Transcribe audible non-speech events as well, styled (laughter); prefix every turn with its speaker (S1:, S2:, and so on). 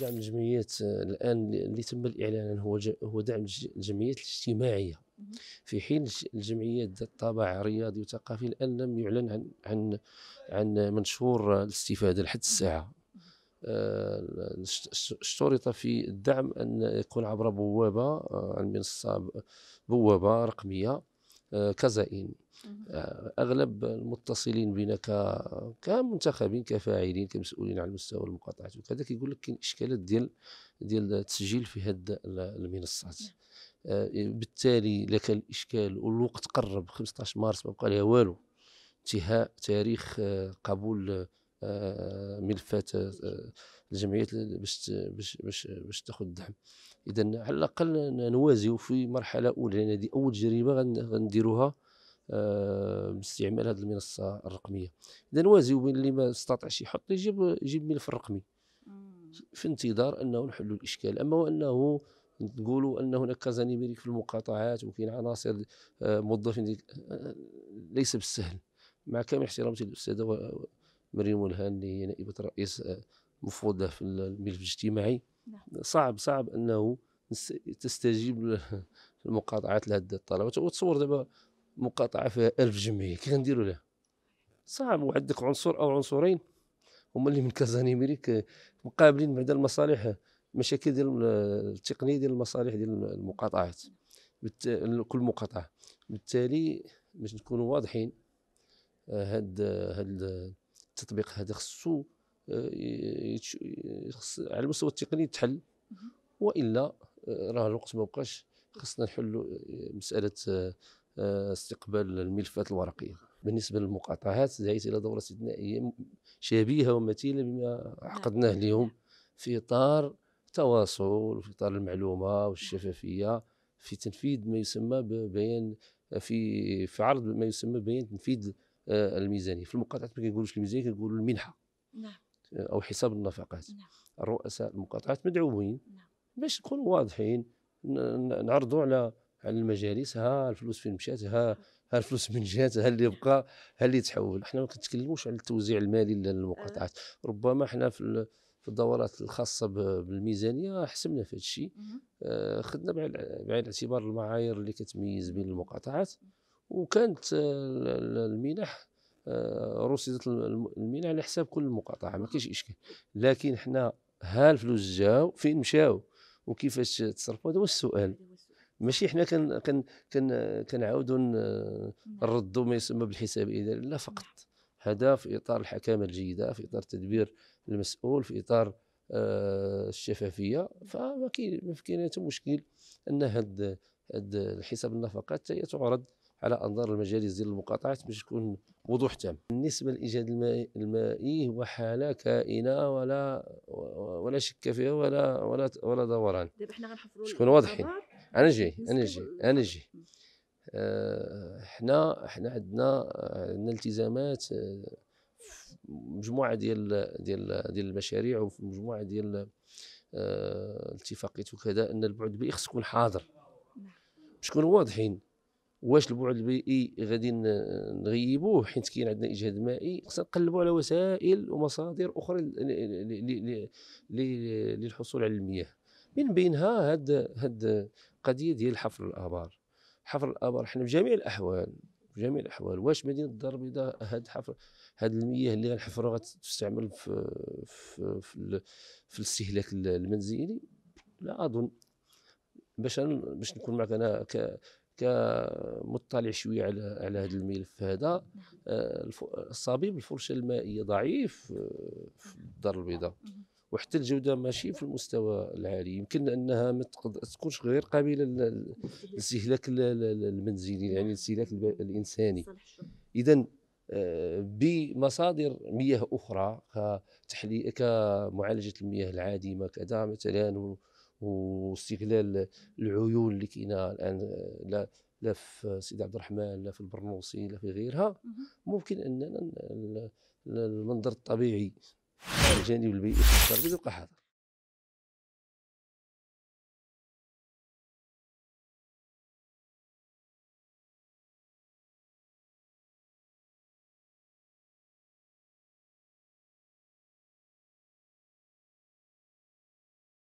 S1: دعم الجمعيات آه، الان اللي تم الاعلان هو هو دعم الجمعيات الاجتماعيه في حين الجمعيات ذات طابع رياضي وثقافي الان لم يعلن عن عن عن منشور الاستفاده لحد الساعه آه، اشترط في الدعم ان يكون عبر بوابه آه، المنصه بوابه رقميه كزائين آه، اغلب المتصلين بنا كمنتخبين كفاعلين كمسؤولين على مستوى المقاطعات وكذا كيقول لك كاين اشكالات ديال ديال التسجيل في هذه المنصات نعم. آه، بالتالي لك الاشكال والوقت قرب 15 مارس ما بقى لها والو انتهاء تاريخ آه، قبول آه، ملفات آه، الجمعيات باش باش باش تاخذ الدعم اذا على الاقل نوازيو في مرحله اولى لان هذه اول تجربه غنديروها آه، باستعمال هذه المنصه الرقميه اذا نوازيو بين اللي ما استطاعش يحط يجيب يجيب ملف الرقمي في انتظار انه نحلوا الاشكال اما وانه نقولوا ان هناك كازا نيميريك في المقاطعات وكاين عناصر موظفين ليس بالسهل مع كامل احترامتي للاستاذه مريم الهان اللي هي نائبه رئيس آه، مفروضه في الملف الاجتماعي نعم. صعب صعب انه تستجيب المقاطعات (laughs) لهذا الطلبات وتصور دابا مقاطعه فيها 1000 جمعيه كي غنديروا لها صعب وعندك عنصر او عنصرين هما اللي من كازا نيميريك آه، مقابلين بعد المصالح آه، مشاكل ديال التقنيه ديال المصالح ديال المقاطعات كل مقاطعه بالتالي باش نكونوا واضحين هاد هاد التطبيق هذا خصو آه، على المستوى التقني تحل والا آه، راه الوقت ما بقاش خصنا نحلوا آه، مساله استقبال الملفات الورقيه بالنسبه للمقاطعات دعيت الى دوره استثنائيه شبيهه ومثيله بما نعم. عقدناه اليوم في اطار التواصل وفي اطار المعلومه والشفافيه في تنفيذ ما يسمى ببيان في في عرض ما يسمى بيان تنفيذ آه، الميزانيه في المقاطعات ما كنقولوش الميزانيه كنقولوا المنحه نعم آه، او حساب النفقات نعم. رؤساء المقاطعات مدعوين نعم. باش نكونوا واضحين نعرضوا على على المجالس ها الفلوس فين مشات ها ها الفلوس من جات ها اللي بقى ها اللي تحول احنا ما كنتكلموش على التوزيع المالي للمقاطعات آه. ربما احنا في في الدورات الخاصه بالميزانيه حسبنا في هذا الشيء خدنا بعين الاعتبار المعايير اللي كتميز بين المقاطعات وكانت المنح رصدت المنح على حساب كل المقاطعه ما كاينش اشكال لكن حنا ها الفلوس جاو فين مشاو وكيفاش تصرفوا هذا هو السؤال ماشي حنا كان كان كان كنعاودوا نردوا ما يسمى بالحساب الاداري لا فقط هذا في اطار الحكامه الجيده في اطار تدبير المسؤول في اطار آه، الشفافيه فما كاين ما كاين حتى مشكل ان هذا الحساب النفقات تعرض على انظار المجالس ديال المقاطعات باش يكون وضوح تام بالنسبه للايجاد المائي هو حاله كائنه ولا ولا شك فيها ولا ولا ولا دوران دابا حنا غنحفروا شكون واضحين انا جاي انا جاي انا جاي آه، حنا حنا عندنا عندنا التزامات آه، مجموعه ديال ديال ديال المشاريع وفي مجموعه ديال آه، الاتفاقيات وكذا ان البعد البيئي خص يكون حاضر نعم. باش واضحين واش البعد البيئي غادي نغيبوه حيت كاين عندنا اجهاد مائي خصنا نقلبوا على وسائل ومصادر اخرى للحصول على المياه من بينها هاد هاد القضيه ديال حفر الابار حفر الابار حنا بجميع الاحوال بجميع الاحوال واش مدينه الدار البيضاء هاد حفر هاد المياه اللي غنحفروها غتستعمل في في في, في الاستهلاك المنزلي لا اظن باش باش نكون معك انا كمطلع شويه على على هذا الملف هذا نعم. آه، الصبيب الفرشه المائيه ضعيف آه، في الدار البيضاء نعم. وحتى الجوده ماشي في المستوى العالي يمكن انها ما تكونش غير قابله للاستهلاك المنزلي يعني الاستهلاك الانساني اذا آه، بمصادر مياه اخرى كتحليه كمعالجه المياه العادمه كذا مثلا واستغلال العيون اللي كاينه الان لا لا في سيدي عبد الرحمن لا في البرنوسي لا في غيرها ممكن اننا المنظر الطبيعي الجانب البيئي في الشرق يبقى حاضر